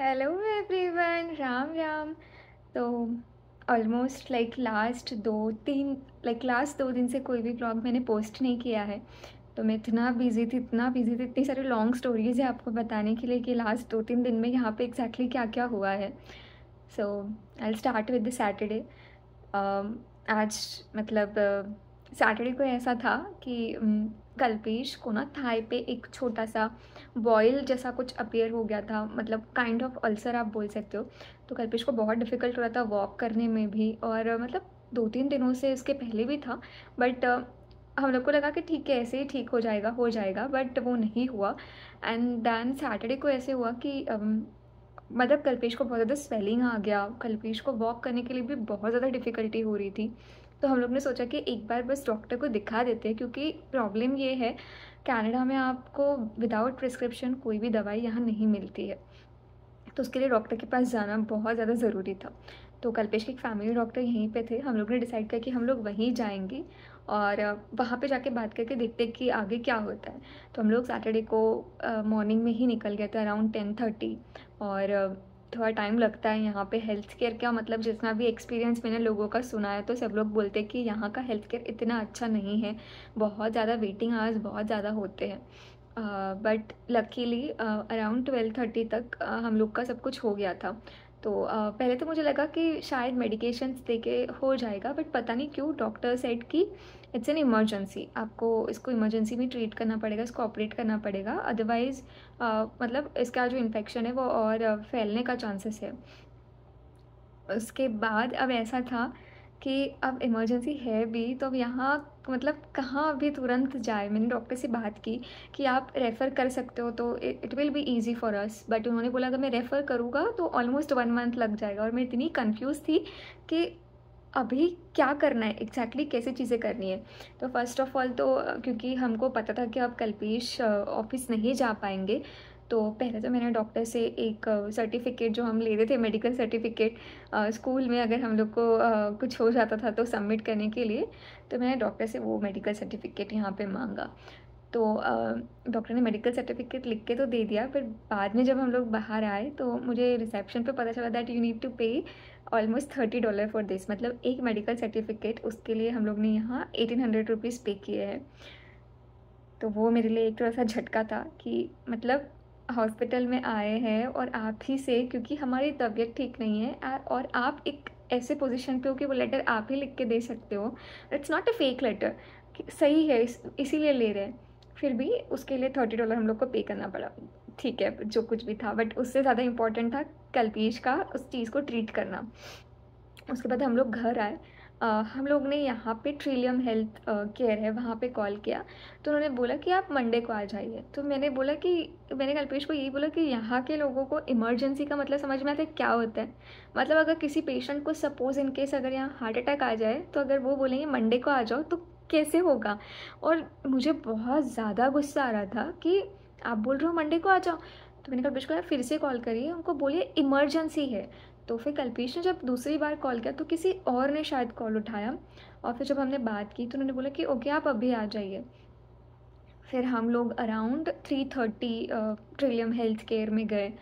hello everyone Ram Ram तो almost like last दो तीन लाइक लास्ट दो दिन से कोई भी ब्लॉग मैंने पोस्ट नहीं किया है तो मैं इतना बिजी थी इतना बिजी थी इतनी सारी लॉन्ग स्टोरीज़ है आपको बताने के लिए कि लास्ट दो तीन दिन में यहाँ पे एग्जैक्टली exactly क्या क्या हुआ है so I start with the Saturday आज मतलब सैटरडे uh, को ऐसा था कि um, कल्पेश को ना थाई पे एक छोटा सा बॉयल जैसा कुछ अपेयर हो गया था मतलब काइंड ऑफ अल्सर आप बोल सकते हो तो कल्पेश को बहुत डिफ़िकल्ट हो रहा था वॉक करने में भी और मतलब दो तीन दिनों से इसके पहले भी था बट हम लोग को लगा कि ठीक है ऐसे ही ठीक हो जाएगा हो जाएगा बट वो नहीं हुआ एंड देन सैटरडे को ऐसे हुआ कि मतलब कल्पेश को बहुत ज़्यादा स्वेलिंग आ गया कल्पेश को वॉक करने के लिए भी बहुत ज़्यादा डिफ़िकल्टी हो रही थी तो हम लोग ने सोचा कि एक बार बस डॉक्टर को दिखा देते हैं क्योंकि प्रॉब्लम ये है कनाडा में आपको विदाउट प्रिस्क्रिप्शन कोई भी दवाई यहाँ नहीं मिलती है तो उसके लिए डॉक्टर के पास जाना बहुत ज़्यादा ज़रूरी था तो कल्पेश के एक फैमिली डॉक्टर यहीं पे थे हम लोग ने डिसाइड किया कि हम लोग वहीं जाएंगे और वहाँ पे जाके बात करके देखते कि आगे क्या होता है तो हम लोग सैटरडे को मॉर्निंग में ही निकल गए थे अराउंड टेन थर्टी और थोड़ा टाइम लगता है यहाँ पे हेल्थ केयर का मतलब जितना भी एक्सपीरियंस मैंने लोगों का सुना है तो सब लोग बोलते हैं कि यहाँ का हेल्थ केयर इतना अच्छा नहीं है बहुत ज़्यादा वेटिंग आवर्स बहुत ज़्यादा होते हैं but luckily around twelve thirty तक uh, हम लोग का सब कुछ हो गया था तो आ, पहले तो मुझे लगा कि शायद मेडिकेशंस दे के हो जाएगा बट पता नहीं क्यों डॉक्टर सेट कि इट्स एन इमरजेंसी आपको इसको इमरजेंसी में ट्रीट करना पड़ेगा इसको ऑपरेट करना पड़ेगा अदरवाइज़ मतलब इसका जो इन्फेक्शन है वो और फैलने का चांसेस है उसके बाद अब ऐसा था कि अब इमरजेंसी है भी तो अब यहाँ मतलब कहाँ अभी तुरंत जाए मैंने डॉक्टर से बात की कि आप रेफ़र कर सकते हो तो it will be easy for us but उन्होंने बोला अगर मैं रेफ़र करूँगा तो ऑलमोस्ट वन मंथ लग जाएगा और मैं इतनी कंफ्यूज थी कि अभी क्या करना है एग्जैक्टली exactly कैसे चीज़ें करनी है तो फर्स्ट ऑफ ऑल तो क्योंकि हमको पता था कि अब कल्पेश ऑफिस नहीं जा पाएंगे तो पहले तो मैंने डॉक्टर से एक सर्टिफिकेट जो हम ले रहे थे मेडिकल सर्टिफिकेट स्कूल में अगर हम लोग को आ, कुछ हो जाता था तो सबमिट करने के लिए तो मैंने डॉक्टर से वो मेडिकल सर्टिफिकेट यहाँ पे मांगा तो डॉक्टर ने मेडिकल सर्टिफिकेट लिख के तो दे दिया पर बाद में जब हम लोग बाहर आए तो मुझे रिसेप्शन पे पता चला that you need to pay almost thirty dollar for this मतलब एक मेडिकल सर्टिफिकेट उसके लिए हम लोग ने यहाँ एटीन हंड्रेड रुपीज़ पे किए हैं तो वो मेरे लिए एक थोड़ा सा झटका था कि मतलब हॉस्पिटल में आए हैं और आप ही से क्योंकि हमारी तबीयत ठीक नहीं है और आप एक ऐसे पोजीशन पे हो कि वो लेटर आप ही लिख के दे सकते हो it's not a fake letter सही है इस, इसीलिए ले रहे हैं फिर भी उसके लिए थर्टी डॉलर हम लोग को पे करना पड़ा ठीक है जो कुछ भी था बट उससे ज़्यादा इम्पॉर्टेंट था कल्पेश का उस चीज़ को ट्रीट करना उसके बाद हम लोग घर आए हम लोग ने यहाँ पे ट्रिलियम हेल्थ केयर है वहाँ पे कॉल किया तो उन्होंने बोला कि आप मंडे को आ जाइए तो मैंने बोला कि मैंने कल्पेश को यही बोला कि यहाँ के लोगों को इमरजेंसी का मतलब समझ में आता है क्या होता है मतलब अगर किसी पेशेंट को सपोज़ इन केस अगर यहाँ हार्ट अटैक आ जाए तो अगर वो बोलेंगे मंडे को आ जाओ तो कैसे होगा और मुझे बहुत ज़्यादा गुस्सा आ रहा था कि आप बोल रहे हो मंडे को आ जाओ तो मैंने कल्पेश को फिर से कॉल करिए उनको बोलिए इमरजेंसी है तो फिर कल्पेश ने जब दूसरी बार कॉल किया तो किसी और ने शायद कॉल उठाया और फिर जब हमने बात की तो उन्होंने बोला कि ओके आप अभी आ जाइए फिर हम लोग around three thirty Trillium health care में गए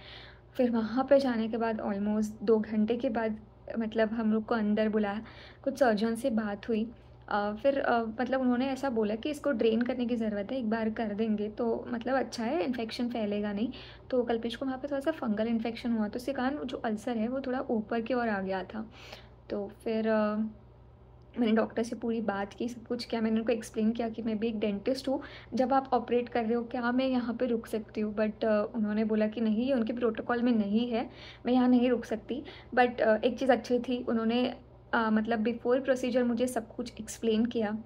फिर वहाँ पे जाने के बाद ऑलमोस्ट दो घंटे के बाद मतलब हम लोग को अंदर बुलाया कुछ सर्जन से बात हुई फिर मतलब उन्होंने ऐसा बोला कि इसको ड्रेन करने की ज़रूरत है एक बार कर देंगे तो मतलब अच्छा है इन्फेक्शन फैलेगा नहीं तो कल्पेश को वहाँ पर थोड़ा सा फंगल इन्फेक्शन हुआ तो उसके कारण जो अल्सर है वो थोड़ा ऊपर की ओर आ गया था तो फिर मैंने डॉक्टर से पूरी बात की सब कुछ किया मैंने उनको एक्सप्लेन किया कि मैं भी एक डेंटिस्ट हूँ जब आप ऑपरेट कर रहे हो क्या मैं यहाँ पे रुक सकती हूँ बट उन्होंने बोला कि नहीं ये उनके प्रोटोकॉल में नहीं है मैं यहाँ नहीं रुक सकती बट एक चीज़ अच्छी थी उन्होंने आ, मतलब बिफ़ोर प्रोसीजर मुझे सब कुछ एक्सप्लेन किया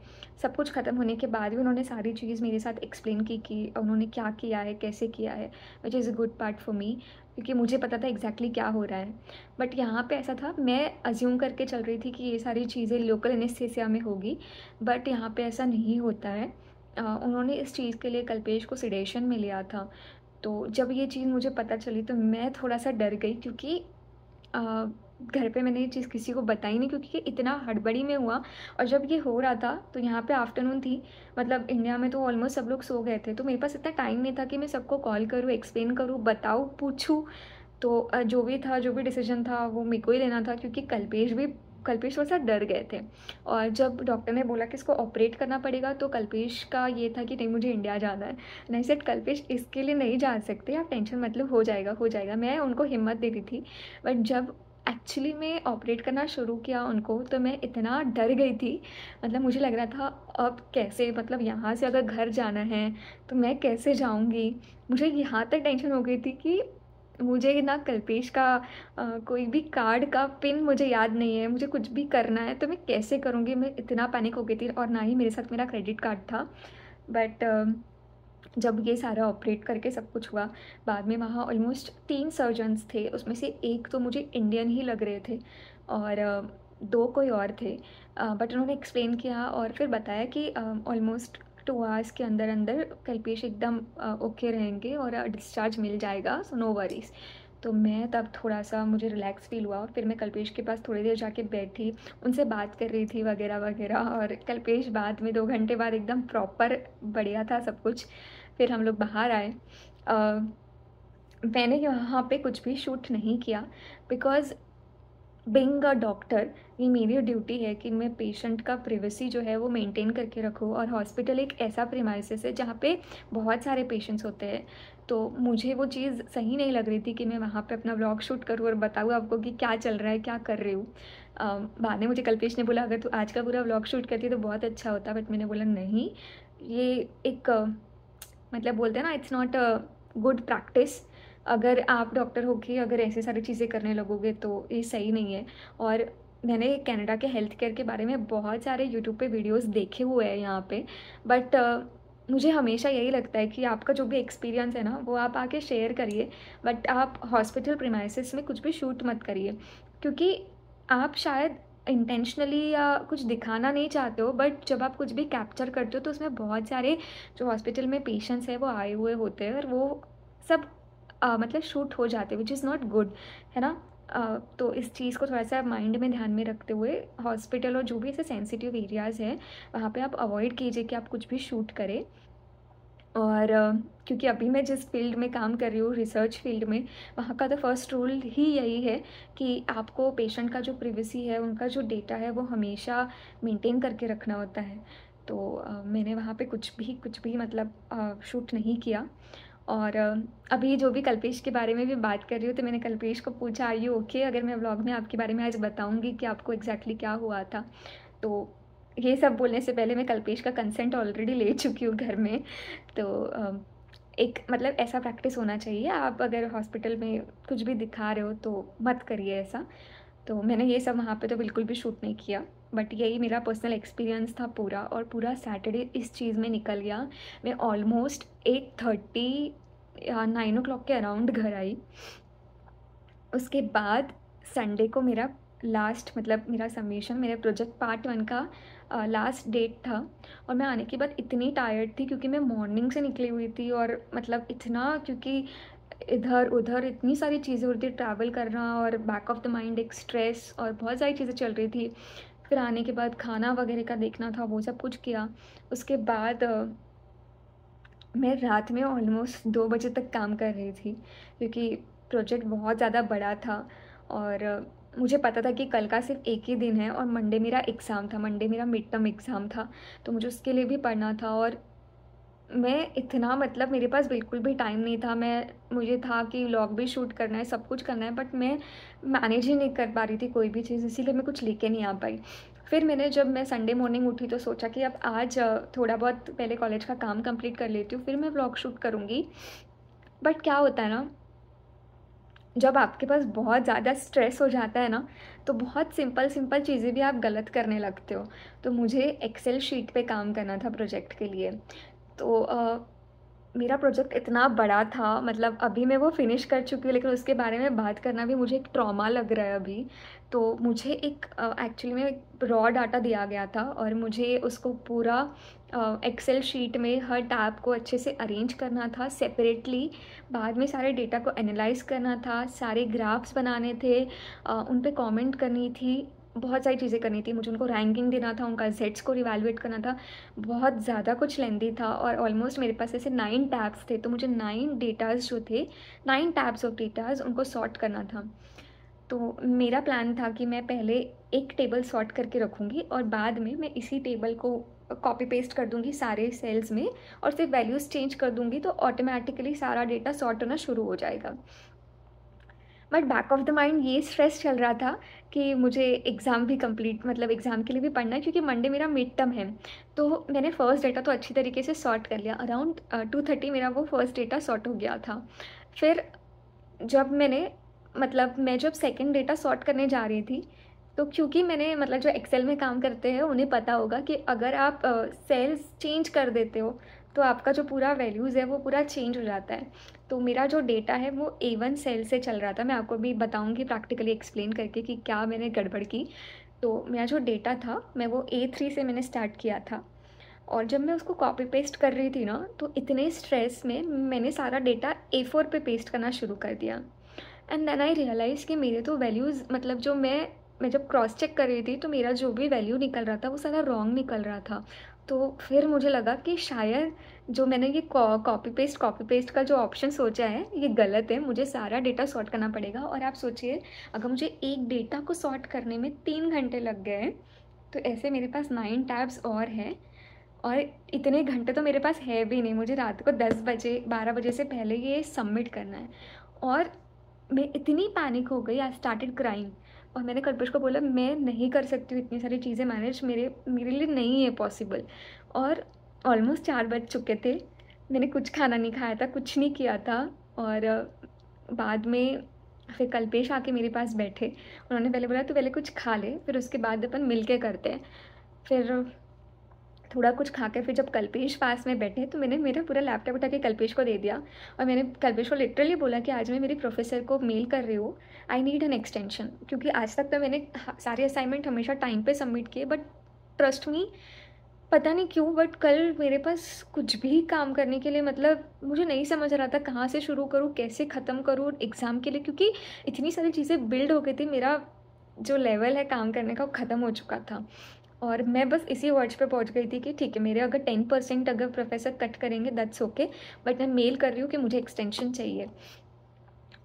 सब कुछ ख़त्म होने के बाद भी उन्होंने सारी चीज़ मेरे साथ एक्सप्लेन की कि उन्होंने क्या किया है कैसे किया है which is a good part for me क्योंकि मुझे पता था एग्जैक्टली exactly क्या हो रहा है बट यहाँ पे ऐसा था मैं अज्यूम करके चल रही थी कि ये सारी चीज़ें लोकल एनेस्थेसिया में होगी बट यहाँ पे ऐसा नहीं होता है आ, उन्होंने इस चीज़ के लिए कल्पेश को सिडेशन में लिया था तो जब ये चीज़ मुझे पता चली तो मैं थोड़ा सा डर गई क्योंकि घर पे मैंने ये चीज़ किसी को बताई नहीं क्योंकि ये इतना हड़बड़ी में हुआ और जब ये हो रहा था तो यहाँ पे आफ्टरनून थी मतलब इंडिया में तो ऑलमोस्ट सब लोग सो गए थे तो मेरे पास इतना टाइम नहीं था कि मैं सबको कॉल करूँ एक्सप्लेन करूँ बताऊँ पूछूँ तो जो भी था जो भी डिसीजन था वो मेरे को ही लेना था क्योंकि कल्पेश भी कल्पेश थोड़ा सा डर गए थे और जब डॉक्टर ने बोला कि इसको ऑपरेट करना पड़ेगा तो कल्पेश का ये था कि नहीं मुझे इंडिया जाना है नहीं सर कल्पेश इसके लिए नहीं जा सकते आप टेंशन मतलब हो जाएगा हो जाएगा मैं उनको हिम्मत दे रही थी बट जब एक्चुअली मैं ऑपरेट करना शुरू किया उनको तो मैं इतना डर गई थी मतलब मुझे लग रहा था अब कैसे मतलब यहाँ से अगर घर जाना है तो मैं कैसे जाऊँगी मुझे यहाँ तक टेंशन हो गई थी कि मुझे ना कल्पेश का आ, कोई भी कार्ड का पिन मुझे याद नहीं है मुझे कुछ भी करना है तो मैं कैसे करूँगी मैं इतना पैनिक हो गई थी और ना ही मेरे साथ मेरा क्रेडिट कार्ड था बट जब ये सारा ऑपरेट करके सब कुछ हुआ बाद में वहाँ ऑलमोस्ट तीन सर्जन्स थे उसमें से एक तो मुझे इंडियन ही लग रहे थे और दो कोई और थे बट उन्होंने एक्सप्लेन किया और फिर बताया कि ऑलमोस्ट टू आवर्स के अंदर अंदर कल्पेश एकदम ओके रहेंगे और डिस्चार्ज मिल जाएगा सो नो वरीज़ तो मैं तब थोड़ा सा मुझे रिलैक्स फील हुआ और फिर मैं कल्पेश के पास थोड़ी देर जाके बैठी उनसे बात कर रही थी वगैरह वगैरह और कल्पेश बाद में दो घंटे बाद एकदम प्रॉपर बढ़िया था सब कुछ फिर हम लोग बाहर आए मैंने यहाँ पे कुछ भी शूट नहीं किया बिकॉज़ बिंग अ डॉक्टर ये मेरी ड्यूटी है कि मैं पेशेंट का प्रिवेसी जो है वो मेंटेन करके रखूँ और हॉस्पिटल एक ऐसा प्रीमाइसिस है जहाँ पे बहुत सारे पेशेंट्स होते हैं तो मुझे वो चीज़ सही नहीं लग रही थी कि मैं वहाँ पे अपना ब्लॉग शूट करूँ और बताऊँ आपको कि क्या चल रहा है क्या कर रही हूँ बाद में मुझे कल्पेश ने बोला अगर तू आज का पूरा ब्लॉग शूट करती तो बहुत अच्छा होता बट मैंने बोला नहीं ये एक मतलब बोलते हैं ना it's not a good practice अगर आप डॉक्टर होके अगर ऐसे सारी चीज़ें करने लगोगे तो ये सही नहीं है और मैंने कनाडा के हेल्थ केयर के बारे में बहुत सारे यूट्यूब पे वीडियोस देखे हुए हैं यहाँ पे बट uh, मुझे हमेशा यही लगता है कि आपका जो भी एक्सपीरियंस है ना वो आप आके शेयर करिए बट आप हॉस्पिटल प्रीमाइसिस में कुछ भी शूट मत करिए क्योंकि आप शायद इंटेंशनली या कुछ दिखाना नहीं चाहते हो बट जब आप कुछ भी कैप्चर करते हो तो उसमें बहुत सारे जो हॉस्पिटल में पेशेंट्स हैं वो आए हुए होते हैं और वो सब आ, मतलब शूट हो जाते विच इज़ नॉट गुड है ना आ, तो इस चीज़ को थोड़ा सा माइंड में ध्यान में रखते हुए हॉस्पिटल और जो भी ऐसे सेंसिटिव एरियाज़ हैं वहाँ पे आप अवॉइड कीजिए कि आप कुछ भी शूट करें और क्योंकि अभी मैं जिस फील्ड में काम कर रही हूँ रिसर्च फील्ड में वहाँ का तो फर्स्ट रूल ही यही है कि आपको पेशेंट का जो प्रिवेसी है उनका जो डेटा है वो हमेशा मेंटेन करके रखना होता है तो आ, मैंने वहाँ पे कुछ भी कुछ भी मतलब शूट नहीं किया और अभी जो भी कल्पेश के बारे में भी बात कर रही हूँ तो मैंने कल्पेश को पूछा आई ओके अगर मैं ब्लॉग में आपके बारे में आज बताऊँगी कि आपको एग्जैक्टली exactly क्या हुआ था तो ये सब बोलने से पहले मैं कल्पेश का कंसेंट ऑलरेडी ले चुकी हूँ घर में तो एक मतलब ऐसा प्रैक्टिस होना चाहिए आप अगर हॉस्पिटल में कुछ भी दिखा रहे हो तो मत करिए ऐसा तो मैंने ये सब वहाँ पे तो बिल्कुल भी शूट नहीं किया बट यही मेरा पर्सनल एक्सपीरियंस था पूरा और पूरा सैटरडे इस चीज़ में निकल गया मैं ऑलमोस्ट एट थर्टी या नाइन ओ क्लॉक के अराउंड घर आई उसके बाद संडे को मेरा लास्ट मतलब मेरा सबमिशन मेरे प्रोजेक्ट पार्ट वन का लास्ट डेट था और मैं आने के बाद इतनी टायर्ड थी क्योंकि मैं मॉर्निंग से निकली हुई थी और मतलब इतना क्योंकि इधर उधर इतनी सारी चीज़ें हो रही थी ट्रैवल करना और बैक ऑफ द माइंड एक स्ट्रेस और बहुत सारी चीज़ें चल रही थी फिर आने के बाद खाना वगैरह का देखना था वो सब कुछ किया उसके बाद मैं रात में ऑलमोस्ट दो बजे तक काम कर रही थी क्योंकि प्रोजेक्ट बहुत ज़्यादा बड़ा था और मुझे पता था कि कल का सिर्फ एक ही दिन है और मंडे मेरा एग्ज़ाम था मंडे मेरा मिड टर्म एग्ज़ाम था तो मुझे उसके लिए भी पढ़ना था और मैं इतना मतलब मेरे पास बिल्कुल भी टाइम नहीं था मैं मुझे था कि व्लॉग भी शूट करना है सब कुछ करना है बट मैं मैनेज ही नहीं कर पा रही थी कोई भी चीज़ इसीलिए मैं कुछ लेके नहीं आ पाई फिर मैंने जब मैं संडे मॉर्निंग उठी तो सोचा कि अब आज थोड़ा बहुत पहले कॉलेज का काम कंप्लीट कर लेती हूँ फिर मैं व्लॉग शूट करूँगी बट क्या होता है ना जब आपके पास बहुत ज़्यादा स्ट्रेस हो जाता है ना तो बहुत सिंपल सिंपल चीज़ें भी आप गलत करने लगते हो तो मुझे एक्सेल शीट पे काम करना था प्रोजेक्ट के लिए तो आ, मेरा प्रोजेक्ट इतना बड़ा था मतलब अभी मैं वो फिनिश कर चुकी हूँ लेकिन उसके बारे में बात करना भी मुझे एक ट्रॉमा लग रहा है अभी तो मुझे एक एक्चुअली में रॉ डाटा दिया गया था और मुझे उसको पूरा एक्सेल शीट में हर टैब को अच्छे से अरेंज करना था सेपरेटली बाद में सारे डेटा को एनालाइज करना था सारे ग्राफ्स बनाने थे uh, उन पर कॉमेंट करनी थी बहुत सारी चीज़ें करनी थी मुझे उनको रैंकिंग देना था उनका जेट्स को रिवेलुएट करना था बहुत ज़्यादा कुछ लेंदी था और ऑलमोस्ट मेरे पास ऐसे नाइन टैब्स थे तो मुझे नाइन डेटाज जो थे नाइन टैब्स ऑफ डेटाज उनको सॉर्ट करना था तो मेरा प्लान था कि मैं पहले एक टेबल सॉर्ट करके रखूँगी और बाद में मैं इसी टेबल को कॉपी पेस्ट कर दूँगी सारे सेल्स में और फिर वैल्यूज़ चेंज कर दूँगी तो ऑटोमेटिकली सारा डेटा सॉर्ट होना शुरू हो जाएगा but back of the mind ये स्ट्रेस चल रहा था कि मुझे एग्ज़ाम भी कंप्लीट मतलब एग्ज़ाम के लिए भी पढ़ना है क्योंकि मंडे मेरा मिड टर्म है तो मैंने फ़र्स्ट डेटा तो अच्छी तरीके से सॉर्ट कर लिया अराउंड टू थर्टी मेरा वो फर्स्ट डेटा सॉर्ट हो गया था फिर जब मैंने मतलब मैं जब सेकेंड डेटा सॉर्ट करने जा रही थी तो क्योंकि मैंने मतलब जो एक्सेल में काम करते हैं उन्हें पता होगा कि अगर आप सेल्स चेंज कर देते हो तो आपका जो पूरा वैल्यूज़ है वो पूरा चेंज हो जाता है तो मेरा जो डेटा है वो ए वन सेल से चल रहा था मैं आपको भी बताऊंगी प्रैक्टिकली एक्सप्लेन करके कि क्या मैंने गड़बड़ की तो मेरा जो डेटा था मैं वो ए थ्री से मैंने स्टार्ट किया था और जब मैं उसको कॉपी पेस्ट कर रही थी ना तो इतने स्ट्रेस में मैंने सारा डेटा ए फोर पर पे पेस्ट करना शुरू कर दिया एंड देन आई रियलाइज़ कि मेरे तो वैल्यूज़ मतलब जो मैं मैं जब क्रॉस चेक कर रही थी तो मेरा जो भी वैल्यू निकल रहा था वो सारा रॉन्ग निकल रहा था तो फिर मुझे लगा कि शायद जो मैंने ये कॉपी पेस्ट कॉपी पेस्ट का जो ऑप्शन सोचा है ये गलत है मुझे सारा डेटा सॉर्ट करना पड़ेगा और आप सोचिए अगर मुझे एक डेटा को सॉर्ट करने में तीन घंटे लग गए तो ऐसे मेरे पास नाइन टैब्स और हैं और इतने घंटे तो मेरे पास है भी नहीं मुझे रात को दस बजे बारह बजे से पहले ये सबमिट करना है और मैं इतनी पैनिक हो गई आई स्टार्टेड क्राइम और मैंने कल्पेश को बोला मैं नहीं कर सकती हूँ इतनी सारी चीज़ें मैनेज मेरे मेरे लिए नहीं है पॉसिबल और ऑलमोस्ट चार बज चुके थे मैंने कुछ खाना नहीं खाया था कुछ नहीं किया था और बाद में फिर कल्पेश आके मेरे पास बैठे उन्होंने पहले बोला तो पहले कुछ खा ले फिर उसके बाद अपन मिल के करते हैं फिर थोड़ा कुछ खा के फिर जब कल्पेश पास में बैठे तो मैंने मेरा पूरा लैपटॉप उठा के कल्पेश को दे दिया और मैंने कल्पेश को लिटरली बोला कि आज मैं मेरे प्रोफेसर को मेल कर रही हूँ आई नीड एन एक्सटेंशन क्योंकि आज तक तो मैंने सारे असाइनमेंट हमेशा टाइम पर सबमिट किए बट ट्रस्ट मी पता नहीं क्यों बट कल मेरे पास कुछ भी काम करने के लिए मतलब मुझे नहीं समझ रहा था कहाँ से शुरू करूँ कैसे ख़त्म करूँ एग्ज़ाम के लिए क्योंकि इतनी सारी चीज़ें बिल्ड हो गई थी मेरा जो लेवल है काम करने का वो ख़त्म हो चुका था और मैं बस इसी वर्ड्स पे पहुंच गई थी कि ठीक है मेरे अगर टेन परसेंट अगर प्रोफेसर कट करेंगे दैट्स ओके बट मैं मेल कर रही हूँ कि मुझे एक्सटेंशन चाहिए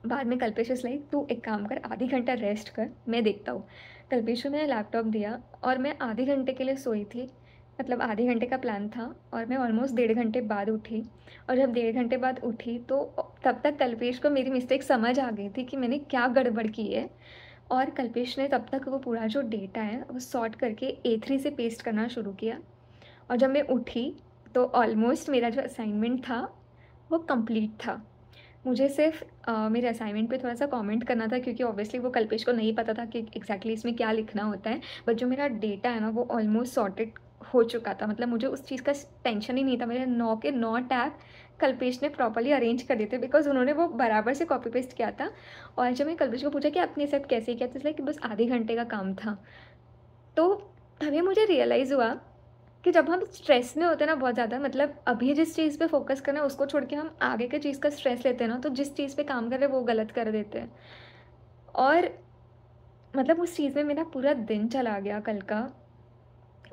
बाद में कल्पेश लाइक तू एक काम कर आधी घंटा रेस्ट कर मैं देखता हूँ कल्पेश ने मैंने लैपटॉप दिया और मैं आधे घंटे के लिए सोई थी मतलब आधे घंटे का प्लान था और मैं ऑलमोस्ट डेढ़ घंटे बाद उठी और जब डेढ़ घंटे बाद उठी तो तब तक कल्पेश को मेरी मिस्टेक समझ आ गई थी कि मैंने क्या गड़बड़ की है और कल्पेश ने तब तक वो पूरा जो डेटा है वो सॉर्ट करके ए थ्री से पेस्ट करना शुरू किया और जब मैं उठी तो ऑलमोस्ट मेरा जो असाइनमेंट था वो कंप्लीट था मुझे सिर्फ आ, मेरे असाइनमेंट पे थोड़ा सा कमेंट करना था क्योंकि ऑब्वियसली वो कल्पेश को नहीं पता था कि एग्जैक्टली exactly इसमें क्या लिखना होता है बट जो मेरा डेटा है ना वो ऑलमोस्ट सॉर्टेड हो चुका था मतलब मुझे उस चीज़ का टेंशन ही नहीं था मेरे नौ के नौ टैप कल्पेश ने प्रॉपरली अरेंज कर दिए थे बिकॉज उन्होंने वो बराबर से कॉपी पेस्ट किया था और जब मैंने कल्पेश को पूछा कि आपने सब कैसे किया तो लाइक कि बस आधे घंटे का काम था तो तभी मुझे रियलाइज़ हुआ कि जब हम स्ट्रेस में होते हैं ना बहुत ज़्यादा मतलब अभी जिस चीज़ पे फोकस करना है उसको छोड़ के हम आगे के चीज़ का स्ट्रेस लेते हैं ना तो जिस चीज़ पे काम कर रहे हैं वो गलत कर देते हैं और मतलब उस चीज़ में मेरा पूरा दिन चला गया कल का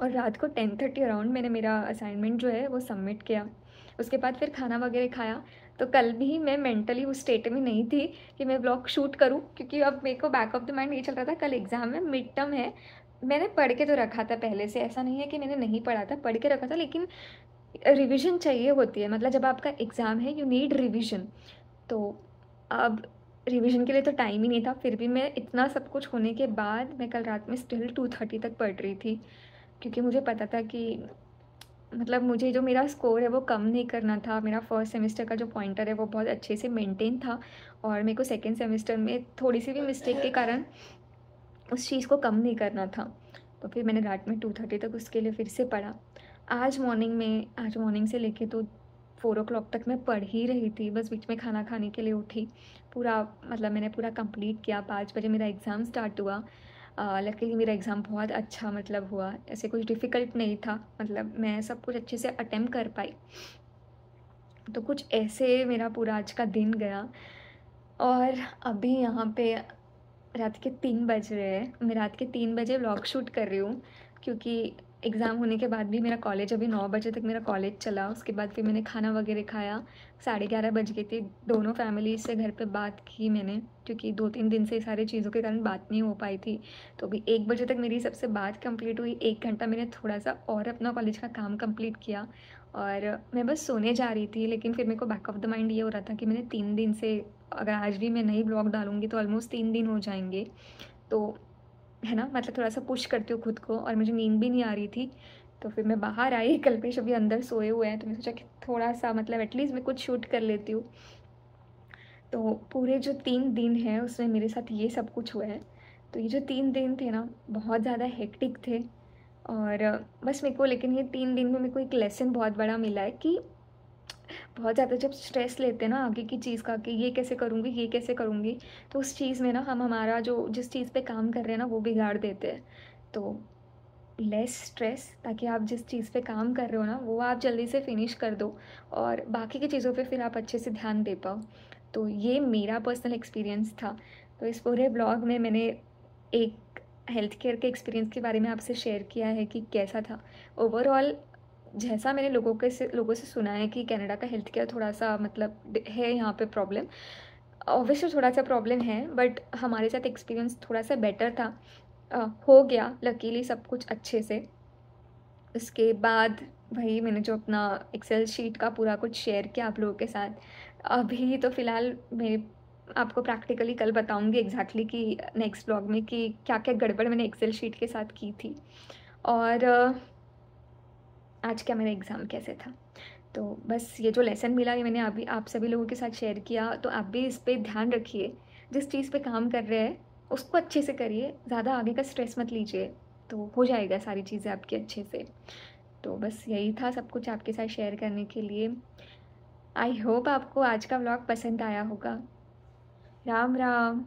और रात को टेन थर्टी अराउंड मैंने मेरा असाइनमेंट जो है वो सबमिट किया उसके बाद फिर खाना वगैरह खाया तो कल भी मैं मेंटली उस स्टेट में नहीं थी कि मैं ब्लॉग शूट करूँ क्योंकि अब मेरे को बैक ऑफ द माइंड ये चल रहा था कल एग्ज़ाम है मिड टर्म है मैंने पढ़ के तो रखा था पहले से ऐसा नहीं है कि मैंने नहीं पढ़ा था पढ़ के रखा था लेकिन रिविज़न चाहिए होती है मतलब जब आपका एग्ज़ाम है यू नीड रिविज़न तो अब रिविज़न के लिए तो टाइम ही नहीं था फिर भी मैं इतना सब कुछ होने के बाद मैं कल रात में स्टिल टू थर्टी तक पढ़ रही थी क्योंकि मुझे पता था कि मतलब मुझे जो मेरा स्कोर है वो कम नहीं करना था मेरा फर्स्ट सेमेस्टर का जो पॉइंटर है वो बहुत अच्छे से मेंटेन था और मेरे को सेकेंड सेमेस्टर में थोड़ी सी भी मिस्टेक के कारण उस चीज़ को कम नहीं करना था तो फिर मैंने रात में टू थर्टी तक उसके लिए फिर से पढ़ा आज मॉर्निंग में आज मॉर्निंग से लेके तो फ़ोर ओ क्लॉक तक मैं पढ़ ही रही थी बस बीच में खाना खाने के लिए उठी पूरा मतलब मैंने पूरा कंप्लीट किया पाँच बजे मेरा एग्ज़ाम स्टार्ट हुआ लकीली मेरा एग्ज़ाम बहुत अच्छा मतलब हुआ ऐसे कुछ डिफ़िकल्ट नहीं था मतलब मैं सब कुछ अच्छे से अटैम्प कर पाई तो कुछ ऐसे मेरा पूरा आज का दिन गया और अभी यहाँ पे रात के तीन बज रहे हैं मैं रात के तीन बजे व्लॉग शूट कर रही हूँ क्योंकि एग्ज़ाम होने के बाद भी मेरा कॉलेज अभी नौ बजे तक मेरा कॉलेज चला उसके बाद फिर मैंने खाना वगैरह खाया साढ़े ग्यारह बज गई थी दोनों फैमिली से घर पे बात की मैंने क्योंकि दो तीन दिन से सारी चीज़ों के कारण बात नहीं हो पाई थी तो अभी एक बजे तक मेरी सबसे बात कंप्लीट हुई एक घंटा मैंने थोड़ा सा और अपना कॉलेज का काम कम्प्लीट किया और मैं बस सोने जा रही थी लेकिन फिर मेरे को बैक ऑफ द माइंड ये हो रहा था कि मैंने तीन दिन से अगर आज भी मैं नई ब्लॉग डालूँगी तो ऑलमोस्ट तीन दिन हो जाएंगे तो है ना मतलब थोड़ा सा पुश करती हूँ खुद को और मुझे नींद भी नहीं आ रही थी तो फिर मैं बाहर आई कल्पेश अभी अंदर सोए हुए हैं तो मैंने सोचा कि थोड़ा सा मतलब एटलीस्ट मैं कुछ शूट कर लेती हूँ तो पूरे जो तीन दिन हैं उसमें मेरे साथ ये सब कुछ हुआ है तो ये जो तीन दिन थे ना बहुत ज़्यादा हेक्टिक थे और बस मेरे को लेकिन ये तीन दिन में मेरे को एक लेसन बहुत बड़ा मिला है कि बहुत ज़्यादा जब स्ट्रेस लेते हैं ना आगे की चीज़ का कि ये कैसे करूँगी ये कैसे करूँगी तो उस चीज़ में ना हम हमारा जो जिस चीज़ पे काम कर रहे हैं ना वो बिगाड़ देते हैं तो लेस स्ट्रेस ताकि आप जिस चीज़ पे काम कर रहे हो ना वो आप जल्दी से फिनिश कर दो और बाकी की चीज़ों पे फिर आप अच्छे से ध्यान दे पाओ तो ये मेरा पर्सनल एक्सपीरियंस था तो इस पूरे ब्लॉग में मैंने एक हेल्थ केयर के एक्सपीरियंस के बारे में आपसे शेयर किया है कि कैसा था ओवरऑल जैसा मैंने लोगों के से लोगों से सुना है कि कनाडा का हेल्थ केयर थोड़ा सा मतलब है यहाँ पे प्रॉब्लम ऑब्वियसली थोड़ा सा प्रॉब्लम है बट हमारे साथ एक्सपीरियंस थोड़ा सा बेटर था आ, हो गया लकीली सब कुछ अच्छे से उसके बाद वही मैंने जो अपना एक्सेल शीट का पूरा कुछ शेयर किया आप लोगों के साथ अभी तो फ़िलहाल मेरे आपको प्रैक्टिकली कल बताऊंगी एग्जैक्टली exactly कि नेक्स्ट ब्लॉग में कि क्या क्या गड़बड़ मैंने एक्सेल शीट के साथ की थी और आज का मेरा एग्ज़ाम कैसे था तो बस ये जो लेसन मिला ये मैंने अभी आप सभी लोगों के साथ शेयर किया तो आप भी इस पर ध्यान रखिए जिस चीज़ पे काम कर रहे हैं उसको अच्छे से करिए ज़्यादा आगे का स्ट्रेस मत लीजिए तो हो जाएगा सारी चीज़ें आपकी अच्छे से तो बस यही था सब कुछ आपके साथ शेयर करने के लिए आई होप आपको आज का व्लॉग पसंद आया होगा राम राम